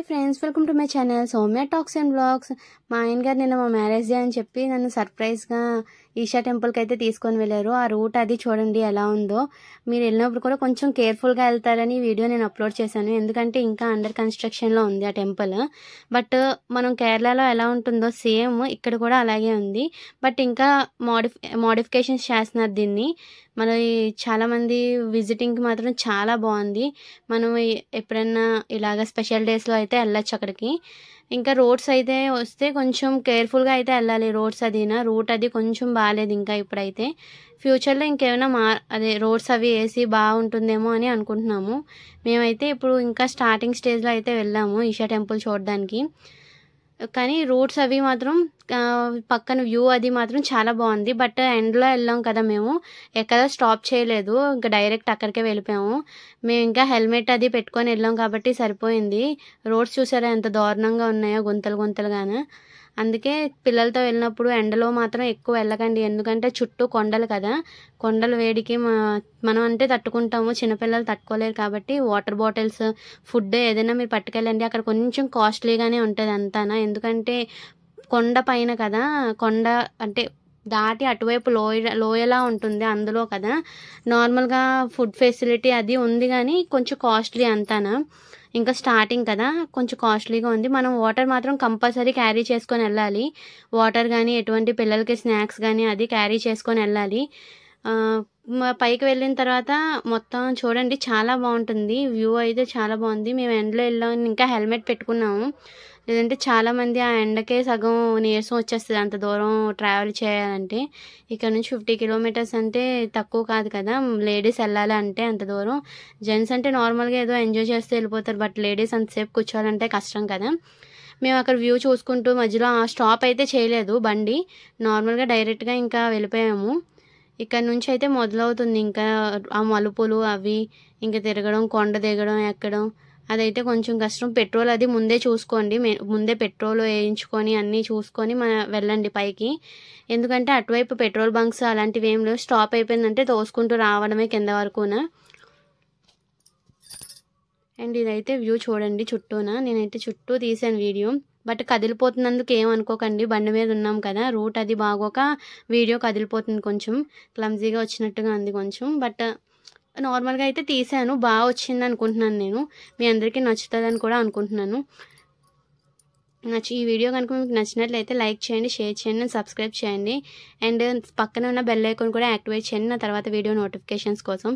hi friends welcome to my channel Somya talks and vlogs మా ఆయన గారు నిన్న మా మ్యారేజ్ డే అని చెప్పి నన్ను సర్ప్రైజ్గా ఈషా టెంపుల్కి అయితే తీసుకొని వెళ్ళారు ఆ రూట్ అది చూడండి ఎలా ఉందో మీరు వెళ్ళినప్పుడు కూడా కొంచెం కేర్ఫుల్గా వెళ్తారని వీడియో నేను అప్లోడ్ చేశాను ఎందుకంటే ఇంకా అండర్ కన్స్ట్రక్షన్లో ఉంది ఆ టెంపుల్ బట్ మనం కేరళలో ఎలా ఉంటుందో సేమ్ ఇక్కడ కూడా అలాగే ఉంది బట్ ఇంకా మోడిఫి మోడిఫికేషన్స్ చేస్తున్నారు దీన్ని మన చాలామంది విజిటింగ్కి మాత్రం చాలా బాగుంది మనం ఎప్పుడన్నా ఇలాగ స్పెషల్ డేస్లో అయితే అయితే వెళ్ళచ్చు అక్కడికి ఇంకా రోడ్స్ అయితే వస్తే కొంచెం కేర్ఫుల్గా అయితే వెళ్ళాలి రోడ్స్ అదినా రూట్ అది కొంచెం బాగాలేదు ఇంకా ఇప్పుడైతే ఫ్యూచర్లో ఇంకేమైనా మా అదే రోడ్స్ అవి వేసి బాగుంటుందేమో అని అనుకుంటున్నాము మేమైతే ఇప్పుడు ఇంకా స్టార్టింగ్ స్టేజ్లో అయితే వెళ్ళాము ఈషా టెంపుల్ చూడడానికి కానీ రోడ్స్ అవి మాత్రం పక్కన వ్యూ అది మాత్రం చాలా బాగుంది బట్ ఎండ్లో వెళ్ళాం కదా మేము ఎక్కడ స్టాప్ చేయలేదు ఇంకా డైరెక్ట్ అక్కడికే వెళ్ళిపోయాము మేము ఇంకా హెల్మెట్ అది పెట్టుకొని వెళ్ళాం కాబట్టి సరిపోయింది రోడ్స్ చూసారా ఎంత దారుణంగా ఉన్నాయో గుంతలు గుంతలుగాను అందుకే పిల్లలతో వెళ్ళినప్పుడు ఎండలో మాత్రం ఎక్కువ వెళ్ళకండి ఎందుకంటే చుట్టూ కొండలు కదా కొండలు వేడికి మనం అంటే తట్టుకుంటాము చిన్నపిల్లలు తట్టుకోలేరు కాబట్టి వాటర్ బాటిల్స్ ఫుడ్ ఏదైనా మీరు పట్టుకెళ్ళండి అక్కడ కొంచెం కాస్ట్లీగానే ఉంటుంది అంతానా ఎందుకంటే కొండ పైన కదా కొండ అంటే దాటి అటువైపు లోయ లోయలా ఉంటుంది అందులో కదా నార్మల్గా ఫుడ్ ఫెసిలిటీ అది ఉంది కానీ కొంచెం కాస్ట్లీ అంతానా ఇంకా స్టార్టింగ్ కదా కొంచెం కాస్ట్లీగా ఉంది మనం వాటర్ మాత్రం కంపల్సరీ క్యారీ చేసుకొని వెళ్ళాలి వాటర్ కానీ ఎటువంటి పిల్లలకి స్నాక్స్ కానీ అది క్యారీ చేసుకొని వెళ్ళాలి పైకి వెళ్ళిన తర్వాత మొత్తం చూడండి చాలా బాగుంటుంది వ్యూ అయితే చాలా బాగుంది మేము ఎండలో వెళ్ళాం ఇంకా హెల్మెట్ పెట్టుకున్నాము లేదంటే చాలా మంది ఆ ఎండకే సగం నీరసం వచ్చేస్తుంది అంత దూరం ట్రావెల్ చేయాలంటే ఇక్కడ నుంచి ఫిఫ్టీ కిలోమీటర్స్ అంటే తక్కువ కాదు కదా లేడీస్ వెళ్ళాలి అంటే అంత దూరం జెంట్స్ అంటే నార్మల్గా ఏదో ఎంజాయ్ చేస్తే వెళ్ళిపోతారు బట్ లేడీస్ అంతసేపు కూర్చోవాలంటే కష్టం కదా మేము అక్కడ వ్యూ చూసుకుంటూ మధ్యలో ఆ స్టాప్ అయితే చేయలేదు బండి నార్మల్గా డైరెక్ట్గా ఇంకా వెళ్ళిపోయాము ఇక్కడ నుంచి అయితే మొదలవుతుంది ఇంకా ఆ మలుపులు అవి ఇంకా తిరగడం కొండ దిగడం ఎక్కడం అదైతే కొంచెం కష్టం పెట్రోల్ అది ముందే చూసుకోండి ముందే పెట్రోల్ వేయించుకొని అన్నీ చూసుకొని మన వెళ్ళండి పైకి ఎందుకంటే అటువైపు పెట్రోల్ బంక్స్ అలాంటివి ఏం లేవు స్టాప్ అయిపోయిందంటే తోసుకుంటూ రావడమే కింద వరకున అండ్ ఇదైతే వ్యూ చూడండి చుట్టూన నేనైతే చుట్టూ తీసాను వీడియో బట్ కదిలిపోతున్నందుకు ఏమనుకోకండి బండి మీద ఉన్నాం కదా రూట్ అది బాగోక వీడియో కదిలిపోతుంది కొంచెం క్లమ్జీగా వచ్చినట్టుగా ఉంది కొంచెం బట్ నార్మల్గా అయితే తీసాను బాగా వచ్చింది అనుకుంటున్నాను నేను మీ అందరికీ నచ్చుతుందని కూడా అనుకుంటున్నాను నచ్చి ఈ వీడియో కనుక మీకు నచ్చినట్లయితే లైక్ చేయండి షేర్ చేయండి అండ్ సబ్స్క్రైబ్ చేయండి అండ్ పక్కన ఉన్న బెల్ ఐకాన్ కూడా యాక్టివేట్ చేయండి నా తర్వాత వీడియో నోటిఫికేషన్స్ కోసం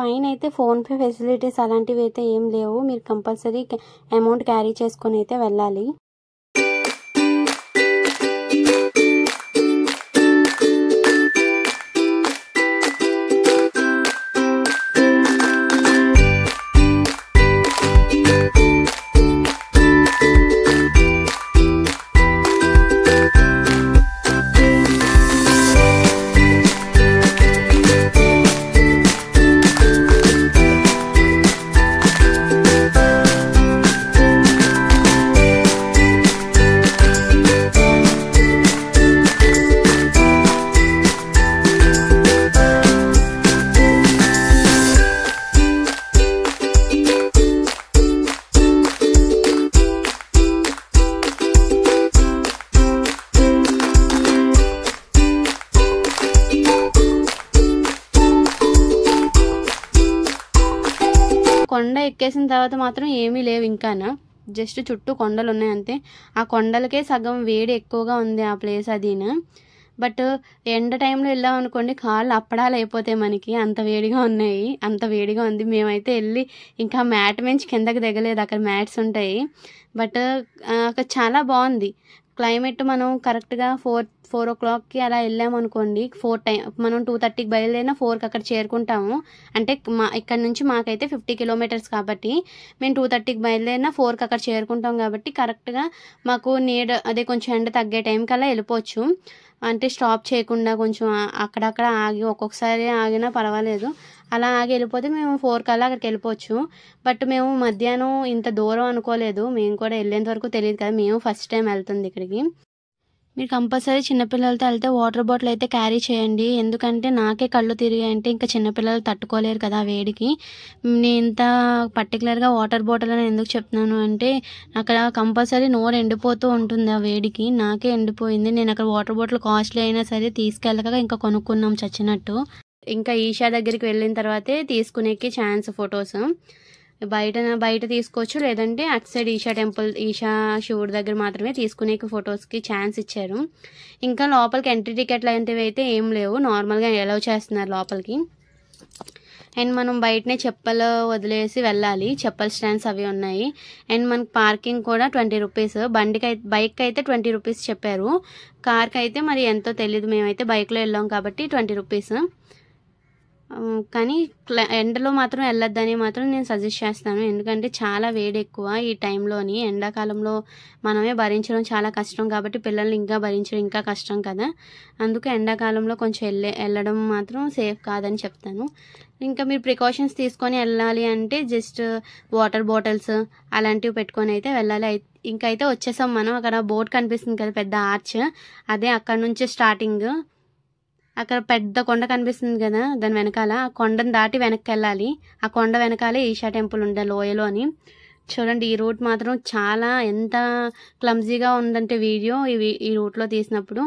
పైన అయితే ఫోన్పే ఫెసిలిటీస్ అలాంటివి అయితే ఏం లేవు మీరు కంపల్సరీ అమౌంట్ క్యారీ చేసుకొని అయితే వెళ్ళాలి ఎక్కేసిన తర్వాత మాత్రం ఏమీ లేవు ఇంకా జస్ట్ చుట్టూ కొండలు ఉన్నాయి అంతే ఆ కొండలకే సగం వేడి ఎక్కువగా ఉంది ఆ ప్లేస్ అది బట్ ఎండ టైంలో వెళ్ళాం అనుకోండి కాళ్ళు అప్పడాలు అయిపోతాయి మనకి అంత వేడిగా ఉన్నాయి అంత వేడిగా ఉంది మేమైతే వెళ్ళి ఇంకా మ్యాట్ మించి కిందకి దిగలేదు అక్కడ మ్యాట్స్ ఉంటాయి బట్ అక్కడ చాలా బాగుంది క్లైమేట్ మనం కరెక్ట్గా ఫోర్ ఫోర్ ఓ క్లాక్కి అలా వెళ్ళాము అనుకోండి ఫోర్ టైం మనం టూ థర్టీకి బయలుదేరినా ఫోర్కి అక్కడ చేరుకుంటాము అంటే మా ఇక్కడ నుంచి మాకైతే ఫిఫ్టీ కిలోమీటర్స్ కాబట్టి మేము టూ థర్టీకి బయలుదేరినా ఫోర్కి అక్కడ చేరుకుంటాం కాబట్టి కరెక్ట్గా మాకు నీడ అదే కొంచెం ఎండ తగ్గే టైంకి అలా వెళ్ళిపోవచ్చు అంటే స్టాప్ చేయకుండా కొంచెం అక్కడక్కడ ఆగి ఒక్కొక్కసారి ఆగినా పర్వాలేదు అలా ఆగి వెళ్ళిపోతే మేము ఫోర్ కల్లా అక్కడికి వెళ్ళిపోవచ్చు బట్ మేము మధ్యాహ్నం ఇంత దూరం అనుకోలేదు మేము కూడా వెళ్ళేంత వరకు తెలియదు కదా మేము ఫస్ట్ టైం వెళ్తుంది ఇక్కడికి మీరు కంపల్సరీ చిన్నపిల్లలతో వెళ్తే వాటర్ బాటిల్ అయితే క్యారీ చేయండి ఎందుకంటే నాకే కళ్ళు అంటే ఇంకా చిన్నపిల్లలు తట్టుకోలేరు కదా వేడికి నేను ఇంత పర్టికులర్గా వాటర్ బాటిల్ అని ఎందుకు చెప్తున్నాను అంటే అక్కడ కంపల్సరీ నోరు ఎండిపోతూ ఉంటుంది ఆ వేడికి నాకే ఎండిపోయింది నేను అక్కడ వాటర్ బాటిల్ కాస్ట్లీ అయినా సరే తీసుకెళ్ళక ఇంకా కొనుక్కున్నాం చచ్చినట్టు ఇంకా ఈషా దగ్గరికి వెళ్ళిన తర్వాతే తీసుకునేకి ఛాన్స్ ఫొటోస్ బయట బయట తీసుకోవచ్చు లేదంటే అటు సైడ్ ఈషా టెంపుల్ ఈషా శివుడి దగ్గర మాత్రమే తీసుకునేకి ఫొటోస్కి ఛాన్స్ ఇచ్చారు ఇంకా లోపలికి ఎంట్రీ టికెట్ లాంటివి అయితే ఏం లేవు నార్మల్గా ఎలవ్ చేస్తున్నారు లోపలికి అండ్ మనం బయటనే చెప్పలు వదిలేసి వెళ్ళాలి చెప్పల స్టాండ్స్ అవి ఉన్నాయి అండ్ మనకి పార్కింగ్ కూడా ట్వంటీ రూపీస్ బండికి బైక్ అయితే ట్వంటీ రూపీస్ చెప్పారు కార్కి అయితే మరి ఎంతో తెలియదు మేమైతే బైక్లో వెళ్ళాం కాబట్టి ట్వంటీ రూపీస్ కానీ ఎండలో మాత్రం వెళ్ళొద్దని మాత్రం నేను సజెస్ట్ చేస్తాను ఎందుకంటే చాలా వేడి ఎక్కువ ఈ టైంలోని ఎండాకాలంలో మనమే భరించడం చాలా కష్టం కాబట్టి పిల్లల్ని ఇంకా భరించడం ఇంకా కష్టం కదా అందుకు ఎండాకాలంలో కొంచెం వెళ్ళే వెళ్ళడం మాత్రం సేఫ్ కాదని చెప్తాను ఇంకా మీరు ప్రికాషన్స్ తీసుకొని వెళ్ళాలి అంటే జస్ట్ వాటర్ బాటిల్స్ అలాంటివి పెట్టుకొని అయితే వెళ్ళాలి ఇంకైతే వచ్చేసాం మనం అక్కడ బోట్ కనిపిస్తుంది కదా పెద్ద ఆర్చ్ అదే అక్కడ నుంచి స్టార్టింగ్ అక్కడ పెద్ద కొండ కనిపిస్తుంది కదా దాని వెనకాల ఆ కొండను దాటి వెనక్కి వెళ్ళాలి ఆ కొండ వెనకాలే ఈషా టెంపుల్ ఉండే లోయలో అని చూడండి ఈ రూట్ మాత్రం చాలా ఎంత క్లమ్జీగా ఉందంటే వీడియో ఇవి ఈ రూట్లో తీసినప్పుడు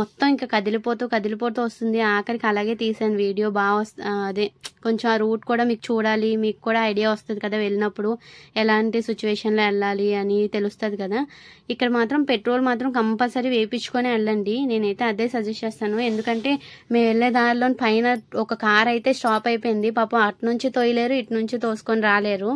మొత్తం ఇంకా కదిలిపోతూ కదిలిపోతూ వస్తుంది ఆఖరికి అలాగే తీసాను వీడియో బాగా అదే కొంచెం ఆ రూట్ కూడా మీకు చూడాలి మీకు కూడా ఐడియా వస్తుంది కదా వెళ్ళినప్పుడు ఎలాంటి సిచ్యువేషన్లో వెళ్ళాలి అని తెలుస్తుంది కదా ఇక్కడ మాత్రం పెట్రోల్ మాత్రం కంపల్సరీ వేయించుకొని వెళ్ళండి నేనైతే అదే సజెస్ట్ చేస్తాను ఎందుకంటే మేము వెళ్ళే దారిలో పైన ఒక కార్ అయితే స్టాప్ అయిపోయింది పాపం అటు నుంచి తోయలేరు ఇటు నుంచి తోసుకొని రాలేరు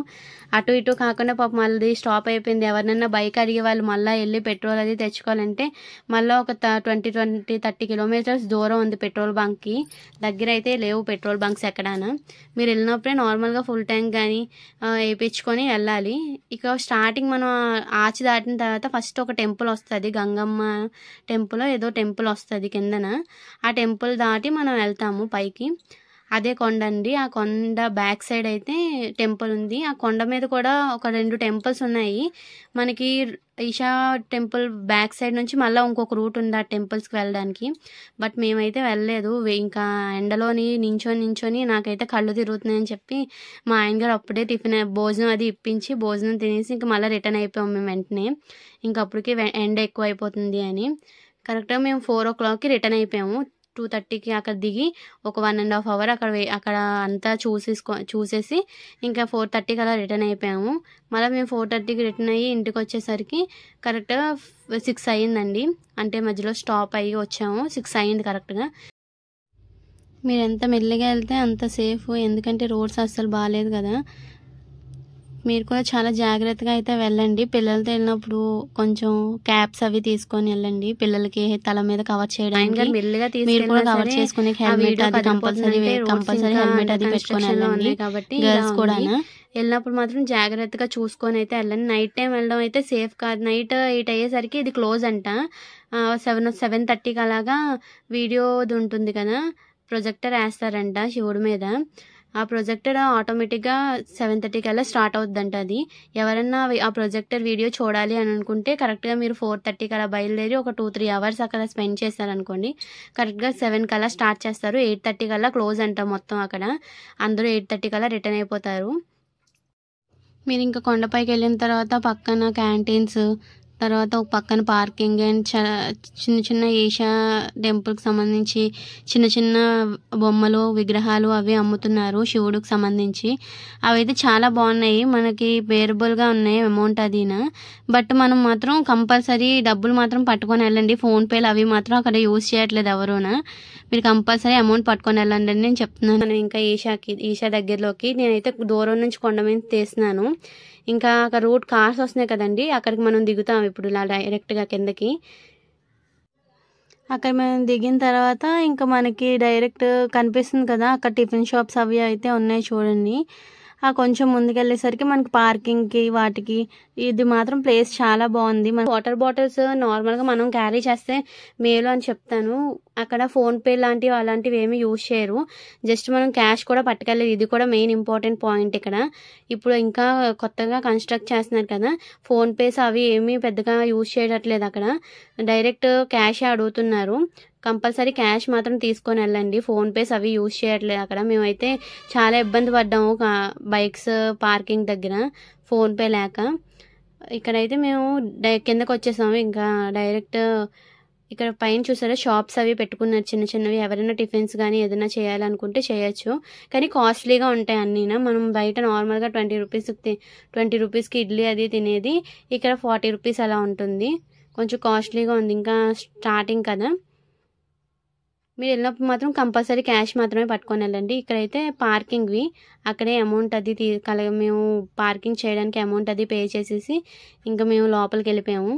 అటు ఇటు కాకుండా లేకుండా పాపం మళ్ళీ స్టాప్ అయిపోయింది ఎవరినైనా బైక్ అడిగి వాళ్ళు మళ్ళీ వెళ్ళి పెట్రోల్ అది తెచ్చుకోవాలంటే మళ్ళీ ఒక ట్వంటీ ట్వంటీ థర్టీ కిలోమీటర్స్ దూరం ఉంది పెట్రోల్ బంక్కి దగ్గర అయితే లేవు పెట్రోల్ బంక్స్ ఎక్కడానా మీరు వెళ్ళినప్పుడే నార్మల్గా ఫుల్ ట్యాంక్ కానీ వేయించుకొని వెళ్ళాలి ఇక స్టార్టింగ్ మనం ఆచి దాటిన తర్వాత ఫస్ట్ ఒక టెంపుల్ వస్తుంది గంగమ్మ టెంపుల్ ఏదో టెంపుల్ వస్తుంది కిందన ఆ టెంపుల్ దాటి మనం వెళ్తాము పైకి అదే కొండ అండి ఆ కొండ బ్యాక్ సైడ్ అయితే టెంపుల్ ఉంది ఆ కొండ మీద కూడా ఒక రెండు టెంపుల్స్ ఉన్నాయి మనకి ఈషా టెంపుల్ బ్యాక్ సైడ్ నుంచి మళ్ళీ ఇంకొక రూట్ ఉంది ఆ టెంపుల్స్కి వెళ్ళడానికి బట్ మేమైతే వెళ్ళలేదు ఇంకా ఎండలోని నించో నించోని నాకైతే కళ్ళు తిరుగుతున్నాయని చెప్పి మా ఆయన గారు అప్పుడే టిఫిన్ భోజనం అది ఇప్పించి భోజనం తినేసి ఇంకా మళ్ళీ రిటర్న్ అయిపోయాం మేము వెంటనే ఇంకప్పటికీ ఎండ ఎక్కువ అయిపోతుంది అని కరెక్ట్గా మేము ఫోర్ ఓ క్లాక్కి రిటర్న్ అయిపోయాము టూ థర్టీకి అక్కడ దిగి ఒక వన్ అండ్ హాఫ్ అవర్ అక్కడ అక్కడ అంతా చూసేసుకో చూసేసి ఇంకా ఫోర్ థర్టీకి అలా రిటర్న్ అయిపోయాము మళ్ళీ మేము ఫోర్ థర్టీకి రిటర్న్ అయ్యి ఇంటికి వచ్చేసరికి కరెక్ట్గా సిక్స్ అయ్యిందండి అంటే మధ్యలో స్టాప్ అయ్యి వచ్చాము సిక్స్ అయ్యింది కరెక్ట్గా మీరు ఎంత మెల్లిగా వెళ్తే అంత సేఫ్ ఎందుకంటే రోడ్స్ అస్సలు బాగాలేదు కదా మీరు కూడా చాలా జాగ్రత్తగా అయితే వెళ్ళండి పిల్లలతో వెళ్ళినప్పుడు కొంచెం క్యాప్స్ అవి తీసుకొని వెళ్ళండి పిల్లలకి తల మీద కవర్ చేయడానికి కవర్ అది కంపల్సరీ కంపల్సరీ కాబట్టి కూడా వెళ్ళినప్పుడు మాత్రం జాగ్రత్తగా చూసుకొని అయితే వెళ్ళండి నైట్ టైం వెళ్ళడం అయితే సేఫ్ కాదు నైట్ ఎయిట్ అయ్యేసరికి ఇది క్లోజ్ అంట సెవెన్ సెవెన్ థర్టీకి అలాగా వీడియోది ఉంటుంది కదా ప్రొజెక్టర్ వేస్తారంట శివుడి మీద ఆ ప్రొజెక్టర్ ఆటోమేటిక్గా సెవెన్ థర్టీకి అలా స్టార్ట్ అవుతుందంట అది ఎవరన్నా ఆ ప్రొజెక్టర్ వీడియో చూడాలి అని అనుకుంటే కరెక్ట్గా మీరు ఫోర్ థర్టీకి అలా బయలుదేరి ఒక టూ త్రీ అవర్స్ అక్కడ స్పెండ్ చేశారనుకోండి కరెక్ట్గా సెవెన్ అలా స్టార్ట్ చేస్తారు ఎయిట్ థర్టీ కల్లా క్లోజ్ అంట మొత్తం అక్కడ అందరూ ఎయిట్ థర్టీ కల్లా రిటర్న్ అయిపోతారు మీరు ఇంకా కొండపైకి వెళ్ళిన తర్వాత పక్కన క్యాంటీన్స్ తర్వాత ఒక పక్కన పార్కింగ్ అండ్ చిన్న చిన్న ఏషియా టెంపుల్కి సంబంధించి చిన్న చిన్న బొమ్మలు విగ్రహాలు అవి అమ్ముతున్నారు శివుడికి సంబంధించి అవైతే చాలా బాగున్నాయి మనకి బేరబుల్గా ఉన్నాయి అమౌంట్ అదినా బట్ మనం మాత్రం కంపల్సరీ డబ్బులు మాత్రం పట్టుకొని వెళ్ళండి ఫోన్పేలు అవి మాత్రం అక్కడ యూజ్ చేయట్లేదు ఎవరునా మీరు కంపల్సరీ అమౌంట్ పట్టుకొని వెళ్ళండి అని నేను చెప్తున్నాను ఇంకా ఈషాకి ఈషా దగ్గరలోకి నేనైతే దూరం నుంచి కొండ మీద తీస్తున్నాను ఇంకా అక్కడ రోడ్ కార్స్ వస్తున్నాయి కదండి అక్కడికి మనం దిగుతాం ఇప్పుడు ఇలా డైరెక్ట్గా కిందకి అక్కడ మనం దిగిన తర్వాత ఇంకా మనకి డైరెక్ట్ కనిపిస్తుంది కదా అక్కడ టిఫిన్ షాప్స్ అవి అయితే ఉన్నాయి చూడండి ఆ కొంచెం ముందుకెళ్ళేసరికి మనకి పార్కింగ్కి వాటికి ఇది మాత్రం ప్లేస్ చాలా బాగుంది మన వాటర్ బాటిల్స్ నార్మల్గా మనం క్యారీ చేస్తే మేలు అని చెప్తాను అక్కడ ఫోన్పే లాంటివి అలాంటివి ఏమి యూజ్ చేయరు జస్ట్ మనం క్యాష్ కూడా పట్టుకెళ్ళలేదు ఇది కూడా మెయిన్ ఇంపార్టెంట్ పాయింట్ ఇక్కడ ఇప్పుడు ఇంకా కొత్తగా కన్స్ట్రక్ట్ చేస్తున్నారు కదా ఫోన్పేస్ అవి ఏమీ పెద్దగా యూజ్ చేయట్లేదు అక్కడ డైరెక్ట్ క్యాష్ అడుగుతున్నారు కంపల్సరీ క్యాష్ మాత్రం తీసుకొని వెళ్ళండి ఫోన్పేస్ అవి యూజ్ చేయట్లేదు అక్కడ మేమైతే చాలా ఇబ్బంది పడ్డాము బైక్స్ పార్కింగ్ దగ్గర ఫోన్పే లేక ఇక్కడైతే మేము డై కిందకు వచ్చేసాము ఇంకా డైరెక్ట్ ఇక్కడ పైన చూసారా షాప్స్ అవి పెట్టుకున్నారు చిన్న చిన్నవి ఎవరైనా టిఫిన్స్ కానీ ఏదైనా చేయాలనుకుంటే చేయొచ్చు కానీ కాస్ట్లీగా ఉంటాయి అన్నీనా మనం బయట నార్మల్గా ట్వంటీ రూపీస్ ట్వంటీ రూపీస్కి ఇడ్లీ అది తినేది ఇక్కడ ఫార్టీ రూపీస్ అలా ఉంటుంది కొంచెం కాస్ట్లీగా ఉంది ఇంకా స్టార్టింగ్ కదా మీరు వెళ్ళినప్పుడు మాత్రం కంపల్సరీ క్యాష్ మాత్రమే పట్టుకొని వెళ్ళండి ఇక్కడైతే పార్కింగ్వి అక్కడే అమౌంట్ అది తీ కల మేము పార్కింగ్ చేయడానికి అమౌంట్ అది పే చేసేసి ఇంకా మేము లోపలికి వెళ్ళిపోయాము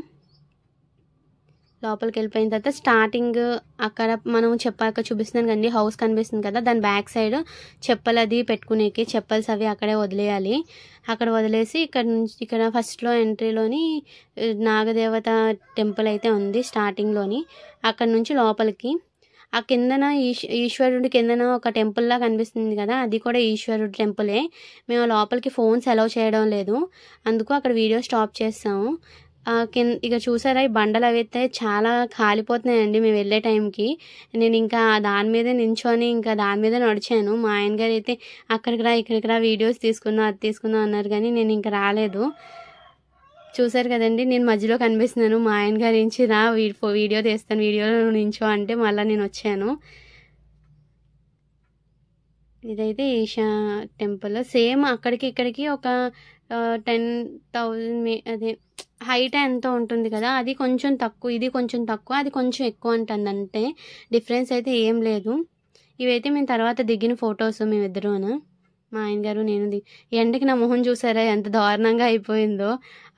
లోపలికి వెళ్ళిపోయిన తర్వాత స్టార్టింగ్ అక్కడ మనం చెప్పాక చూపిస్తున్నాను కండి హౌస్ కనిపిస్తుంది కదా దాని బ్యాక్ సైడ్ చెప్పలు అది పెట్టుకునేకి చెప్పల్స్ అవి అక్కడే వదిలేయాలి అక్కడ వదిలేసి ఇక్కడ నుంచి ఇక్కడ ఫస్ట్లో ఎంట్రీలోని నాగదేవత టెంపుల్ అయితే ఉంది స్టార్టింగ్లోని అక్కడ నుంచి లోపలికి ఆ కిందన ఈశ్వరుడి కిందన ఒక టెంపుల్లా కనిపిస్తుంది కదా అది కూడా ఈశ్వరుడి టెంపులే మేము లోపలికి ఫోన్స్ అలౌ చేయడం లేదు అందుకు అక్కడ వీడియో స్టాప్ చేస్తాము కింద ఇక చూసారా ఈ బండలు అవి అయితే చాలా కాలిపోతున్నాయండి మేము వెళ్ళే టైంకి నేను ఇంకా దాని మీదే నించొని ఇంకా దాని మీద నడిచాను మా ఆయన గారు అయితే అక్కడికి రా ఇక్కడికి రా వీడియోస్ తీసుకుందాం అది తీసుకుందాం అన్నారు కానీ నేను ఇంకా రాలేదు చూసారు కదండి నేను మధ్యలో కనిపిస్తున్నాను మా ఆయన గారి నుంచి రా వీడియో తీస్తాను వీడియోలో నించో అంటే మళ్ళీ నేను వచ్చాను ఇదైతే ఈషా టెంపుల్ సేమ్ అక్కడికి ఇక్కడికి ఒక టెన్ థౌజండ్ అదే హైట్ ఎంత ఉంటుంది కదా అది కొంచెం తక్కువ ఇది కొంచెం తక్కువ అది కొంచెం ఎక్కువ అంటుంది అంతే డిఫరెన్స్ అయితే ఏం లేదు ఇవైతే మేము తర్వాత దిగిన ఫొటోస్ మేమిద్దరూను మా ఆయనగారు నేనుది ఎండకి నా మొహం చూసారా ఎంత దారుణంగా అయిపోయిందో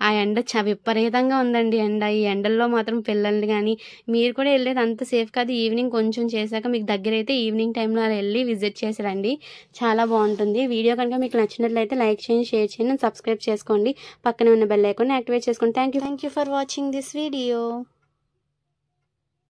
ఆ ఎండ చ విపరీతంగా ఉందండి ఎండ ఈ ఎండల్లో మాత్రం పిల్లల్ని కానీ మీరు కూడా వెళ్ళేది అంత సేఫ్ కాదు ఈవినింగ్ కొంచెం చేశాక మీకు దగ్గర అయితే ఈవినింగ్ టైంలో అలా వెళ్ళి విజిట్ చేసి రండి చాలా బాగుంటుంది వీడియో కనుక మీకు నచ్చినట్లయితే లైక్ చేయండి షేర్ చేయండి సబ్స్క్రైబ్ చేసుకోండి పక్కనే ఉన్న బెల్ ఐకాన్ యాక్టివేట్ చేసుకోండి thank you for watching this video